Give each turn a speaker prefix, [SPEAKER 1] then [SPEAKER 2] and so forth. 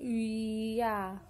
[SPEAKER 1] 鱼呀。